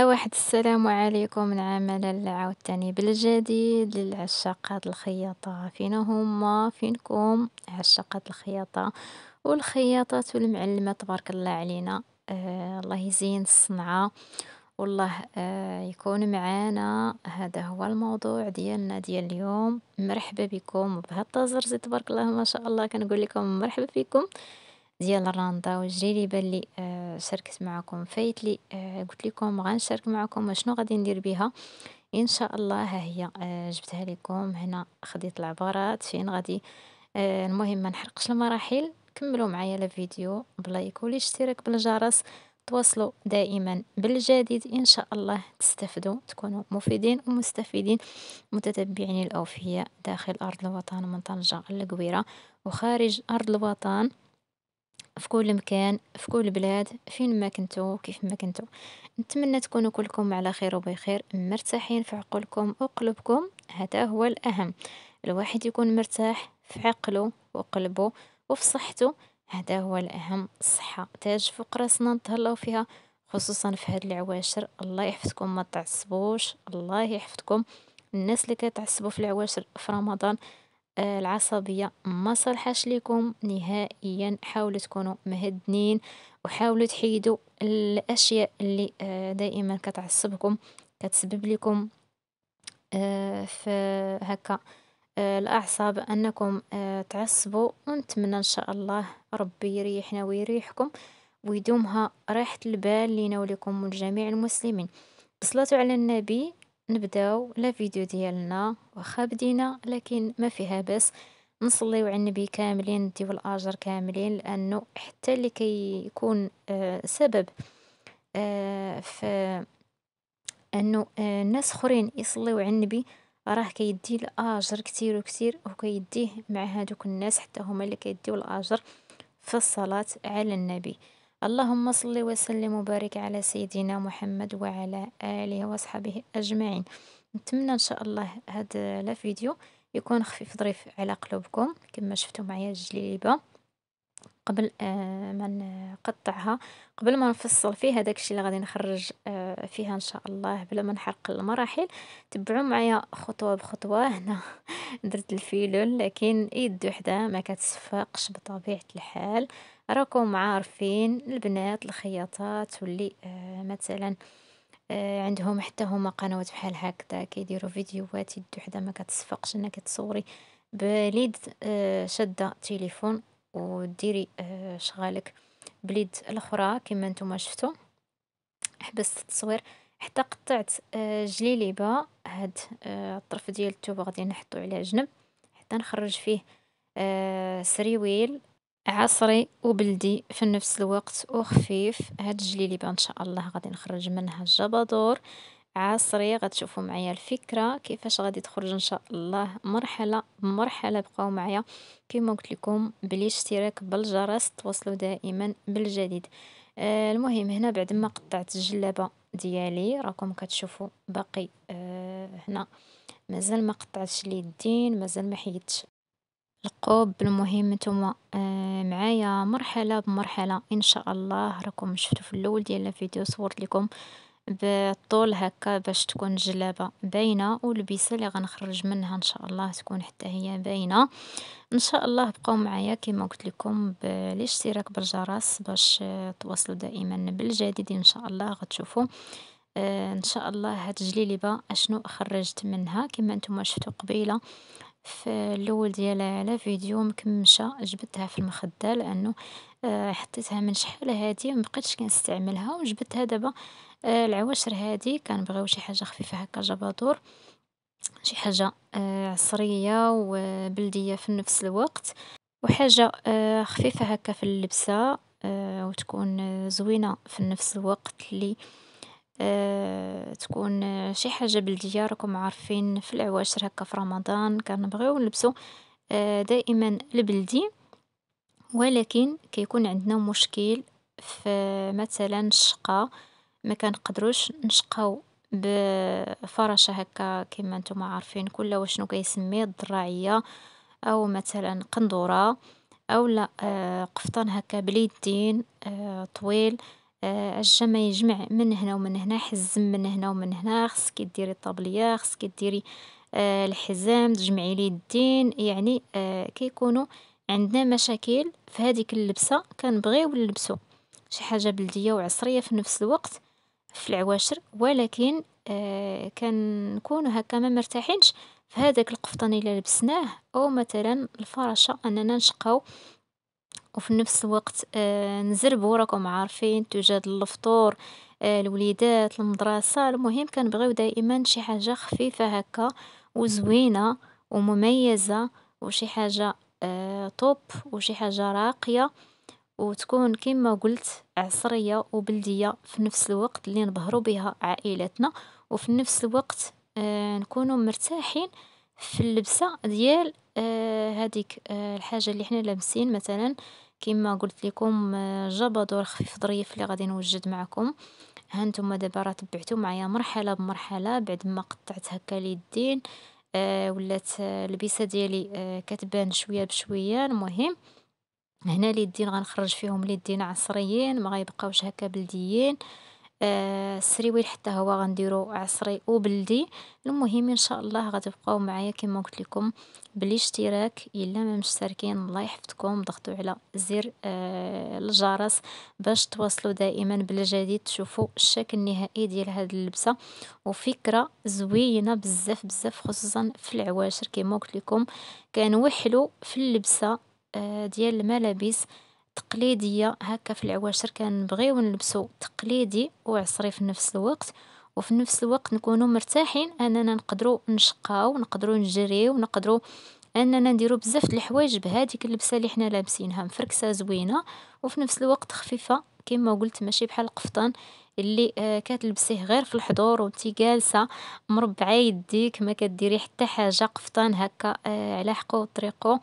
واحد السلام عليكم نعامل عاوتاني بالجديد للعشاقات الخياطة فينا هما فينكم عشاقات الخياطة والخياطات والمعلمة تبارك الله علينا آه الله يزين الصنعة والله آه يكون معانا هذا هو الموضوع ديالنا ديال اليوم مرحبا بكم بهالطازر تبارك الله ما شاء الله كنقول لكم مرحبا فيكم ديال الراندا وجريلي بالي آه، شاركت معاكم فايتلي آه، قلت لكم غنشارك معاكم وشنو غادي ندير بها ان شاء الله ها هي آه، جبتها لكم هنا خديت العبارات فين غادي المهم ما نحرقش المراحل كملوا معايا الفيديو بلايك والاشتراك بالجرس تواصلوا دائما بالجديد ان شاء الله تستفدوا تكونوا مفيدين ومستفيدين متتبعين الاوفياء داخل ارض الوطن من طنجه للقويره وخارج ارض الوطن في كل مكان في كل بلاد فين ما كنتو كيف ما كنتو نتمنى تكونوا كلكم على خير وبخير مرتاحين في عقولكم وقلوبكم هذا هو الأهم الواحد يكون مرتاح في عقله وقلبه وفي صحته هذا هو الأهم الصحة تاج فوق راسنا نتهلاو فيها خصوصا في هاد العواشر الله يحفظكم ما تعصبوش الله يحفظكم الناس اللي كيتعصبوا في العواشر في رمضان العصبية ما صلحش ليكم نهائيا حاولوا تكونوا مهدنين وحاولوا تحيدوا الاشياء اللي آه، دائما كتعصبكم كتسبب لكم آه، في هكا آه، الاعصاب انكم تعصبوا ونتمنى ان شاء الله ربي يريحنا ويريحكم ويدومها راحة البال لينا ولكم ولجميع المسلمين صلاة على النبي نبداو لا فيديو ديالنا واخا بدينا لكن ما فيها بس نصليو على النبي كاملين نديو الاجر كاملين لانه حتى اللي كيكون آه سبب آه في انه آه الناس اخرين يصليو على النبي راه كيدي الاجر كثير وكثير وكيديه مع هادوك الناس حتى هما اللي كيديو الاجر في الصلاه على النبي اللهم صل وسلم وبارك على سيدنا محمد وعلى آله وصحبه أجمعين نتمنى إن شاء الله هذا لا فيديو يكون خفيف ظريف على قلوبكم كما شفتوا معايا الجليبة قبل آه، ما نقطعها قبل ما نفصل فيها داكشي اللي غادي نخرج آه فيها إن شاء الله بلا ما نحرق المراحل تبعوا معايا خطوة بخطوة هنا درت الفيلول لكن يد وحدة ما كتصفقش بطبيعة الحال راكم عارفين البنات الخياطات واللي آه، مثلا آه، عندهم حتى هما قنوات بحال هكذا كيديروا فيديوهات يد وحده ما كتصفقش انك تصوري بليد آه، شاده تليفون وديري شغالك بليد الاخرى كما نتوما شفتوا حبست التصوير حتى قطعت آه، جليليبة هاد آه، الطرف ديال التوب غادي نحطو على جنب حتى نخرج فيه آه، سريويل عصري وبلدي في نفس الوقت وخفيف هاد الجليليبه ان شاء الله غادي نخرج منها الجبادور عصري غتشوفوا معايا الفكره كيفاش غادي تخرج ان شاء الله مرحله مرحله بقاو معايا كما قلت لكم بلي اشتراك بالجرس توصلوا دائما بالجديد آه، المهم هنا بعد ما قطعت الجلابة ديالي راكم كتشوفوا باقي آه، هنا مازال ما قطعتش اليدين مازال ما حيدتش القوب المهم نتوما آه، معايا مرحله بمرحله ان شاء الله راكم شفتوا في الاول ديال الفيديو صورت لكم بالطول هاكا باش تكون الجلابة باينة، و لبيسة غنخرج منها إن شاء الله تكون حتى هي باينة. إن شاء الله بقاو معايا كيما قلت لكم بالاشتراك بالجرس باش تواصلوا دائما بالجديد إن شاء الله غتشوفوا آه، إن شاء الله هاد الجليبة أشنو خرجت منها كيما نتوما شفتوا قبيلة في اللول ديالها لا فيديو مكمشة جبدتها في المخدة لأنه آه، حطيتها من شحال هادي ومبقيتش كنستعملها وجبتها دابا. آه، العواشر هادي كنبغيو شي حاجة خفيفة هكا جبادور، شي حاجة آه، عصرية و بلدية في نفس الوقت، وحاجة آه، خفيفة هكا في اللبسة وتكون زوينة في نفس الوقت اللي تكون شي حاجة بلدية. راكم عارفين في العواشر هكا في رمضان كنبغيو نلبسو دائما البلدي، ولكن كيكون عندنا مشكل في مثلا الشقة. ما قدروش نشقاو بفراشة هاكا كيما نتوما عارفين كل وشنو كيسمي كيسميه الدراعية، أو مثلا قندورة، أو لا آه، قفطان هاكا بليدين آه، طويل. آه، الجمع ما يجمع من هنا ومن هنا، حزم من هنا ومن هنا، خصك ديري الطابلية خصك ديري الحزام، تجمعي الدين يعني كيكونو عندنا مشاكل في هاذيك اللبسة كنبغيو نلبسو، شي حاجة بلدية وعصرية في نفس الوقت. في العواشر ولكن آه، كنكونو هكا ما مرتاحينش في هذاك القفطان الا لبسناه، او مثلا الفراشة اننا نشقاو وفي نفس الوقت آه، نزربو راكم عارفين توجد الفطور آه الوليدات المدرسة، المهم كنبغيو دائما شي حاجة خفيفة هكا وزوينه ومميزه وشي حاجه و حاجة طوب وشي حاجة راقية. و تكون كيما قلت عصرية و بلدية في نفس الوقت اللي نبهرو بها عائلاتنا، و في نفس الوقت آه، نكونو مرتاحين في اللبسة ديال هاذيك آه، آه، الحاجة اللي احنا لابسين. مثلا كيما قلت ليكم الجبادور خفيف ظريف اللي غادي نوجد معكم هانتوما دابا راه تبعتو معايا مرحلة بمرحلة بعد ما قطعت هكا اليدين ولات اللبسة ديالي كتبان شوية بشوية. المهم. هنا اليدين غنخرج فيهم اليدين عصريين ما غيبقاوش هكا بلديين. السريويل آه، حتى هو غنديرو عصري وبلدي. المهم ان شاء الله غتبقاو معايا كيما قلت لكم بالاشتراك الا ما مشتركين الله يحفظكم ضغطوا على زر آه، الجرس باش تواصلوا دائما بالجديد تشوفوا الشكل النهائي ديال هاد اللبسه وفكره زوينه بزاف بزاف خصوصا في العواشر كيما قلت لكم كنوحلوا في اللبسه آه، ديال الملابس تقليدية هاكا في العواشر، كنبغيو نلبسو تقليدي و عصري في نفس الوقت، و في نفس الوقت نكونو مرتاحين أننا نقدرو نشقاو، نقدرو نجريو، نقدرو أننا نديرو بزاف الحوايج بهاذيك اللبسة اللي حنا لابسينها، مفركسة زوينة و في نفس الوقت خفيفة كيما قلت ماشي بحال القفطان لي آه، كتلبسيه غير في الحضور و جالسة مربعة يديك مكديري حتى حاجة، قفطان هاكا آه، على حقو طريقو.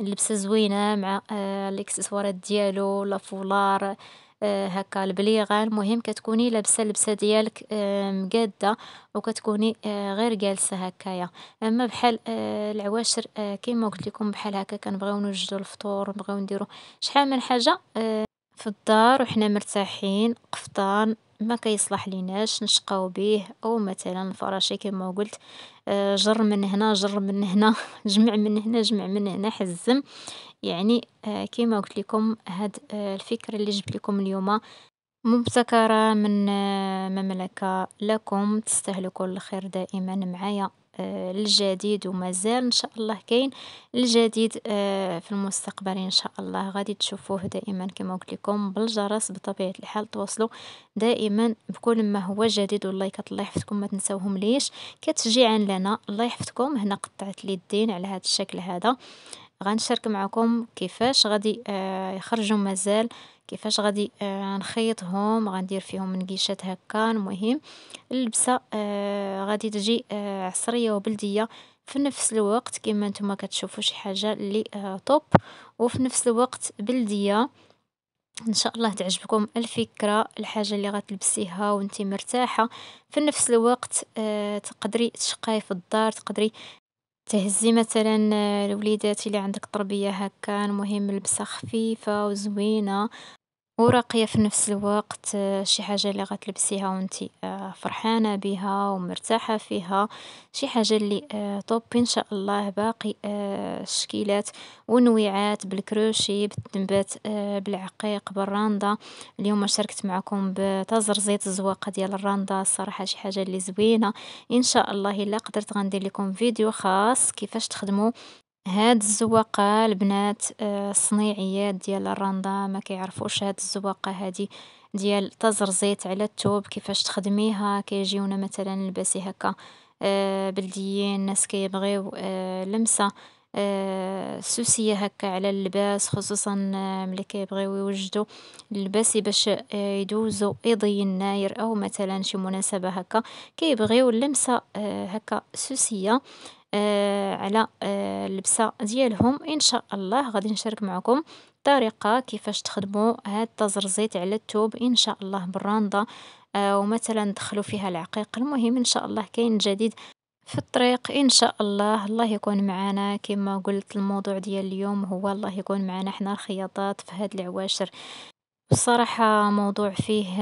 اللبسة زوينة مع آه، الاكسسوارات ديالو، لا فولار هاكا آه، البليغة. المهم كتكوني لابسة اللبسة ديالك آه، مقادة وكتكوني غير جالسة هكايا. أما بحال العواشر كيما قلت لكم بحال هاكا كنبغيو نوجدو الفطور، نبغيو نديرو شحال من حاجة. في الدار وحنا مرتاحين، قفطان ما كيصلح ليناش نشقاو بيه، أو مثلا الفراشي كيما قلت آه، جر من هنا جر من هنا جمع من هنا جمع من هنا حزم، يعني آه، كيما قلت لكم هاد آه، الفكرة اللي جبت لكم اليوم مبتكرة من مملكة لكم تستهلكوا الخير دائما معايا. آه، الجديد ومازال إن شاء الله كاين الجديد آه، في المستقبل إن شاء الله غادي تشوفوه دائما كما قلت لكم بالجرس بطبيعة الحال تواصلوا دائما بكل ما هو جديد واللايكات الله يحفظكم ما تنساوهم ليش كتشجيعا لنا الله يحفظكم هنا قطعت لي الدين على هذا الشكل هذا غنشارك معكم كيفاش غادي آه، يخرجوا مازال كيفاش غادي آه، نخيطهم غندير فيهم نقيشات هكا. المهم اللبسة آه، غادي تجي آه، عصرية وبلدية في نفس الوقت كيما نتوما كتشوفوا شي حاجة لي طوب وفي نفس الوقت بلدية. ان شاء الله تعجبكم الفكرة الحاجة اللي غتلبسيها وانت مرتاحة في نفس الوقت تقدري تشقاي في الدار تقدري تهزي مثلا الوليدات اللي عندك طربية هكا المهم لبسة خفيفة وزوينة. وراقيه راقية في نفس الوقت. آه، شي حاجة لي غتلبسيها و آه، فرحانة بيها و مرتاحة فيها. شي حاجة لي آه، طوب ان شاء الله باقي الشكيلات و بالكروشي، بالتنبات، بالعقيق، بالراندا. اليوم شاركت معاكم بتزرزيت الزواقة ديال الراندا. الصراحة شي حاجة لي زوينة. ان شاء الله إلا قدرت غندير ليكم فيديو خاص كيفاش تخدمو. هاد الزواقة البنات آه، الصنيعيات ديال الرندا ما كيعرفوش هاد الزواقة هادي ديال تزرزيت على التوب كيفاش تخدميها. كيجيونا مثلا لباسي هاكا آه، بلديين، الناس كيبغيو آه، لمسة سوسية هاكا على اللباس، خصوصا ملي كيبغيو يوجدو اللباس باش يدوزو إيدي الناير أو مثلا شي مناسبة هاكا. كيبغيو لمسة هاكا سوسية. آه، على آه، اللبسة ديالهم، إن شاء الله غادي نشارك معكم الطريقة كيفاش تخدمو هاد التزرزيت على التوب إن شاء الله آه ومثلا دخلو فيها العقيق. المهم إن شاء الله كاين جديد في الطريق إن شاء الله. الله يكون معانا، كيما قلت الموضوع ديال اليوم هو الله يكون معانا حنا الخياطات في هاد العواشر. بصراحة موضوع فيه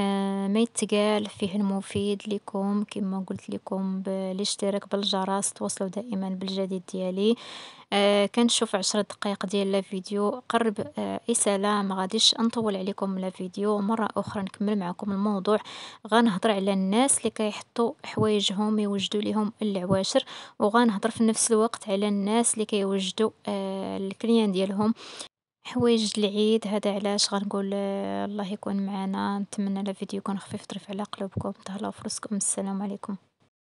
ما يتقال، فيه المفيد ليكم كيما قلت ليكم بالاشتراك بالجرس توصلوا دائما بالجديد ديالي. آه، كنشوف عشر دقايق ديال الفيديو قرب إسالة سلام غاديش نطول عليكم الفيديو مرة أخرى نكمل معكم الموضوع. غنهضر على الناس اللي كيحطوا حوايجهم يوجدوا ليهم العواشر، وغنهضر في نفس الوقت على الناس اللي كيوجدوا آه، الكليان ديالهم. حوايج العيد هذا علاش غنقول آه، الله يكون معانا، نتمنى الفيديو يكون خفيف طريف على قلوبكم، تهلاو في السلام عليكم.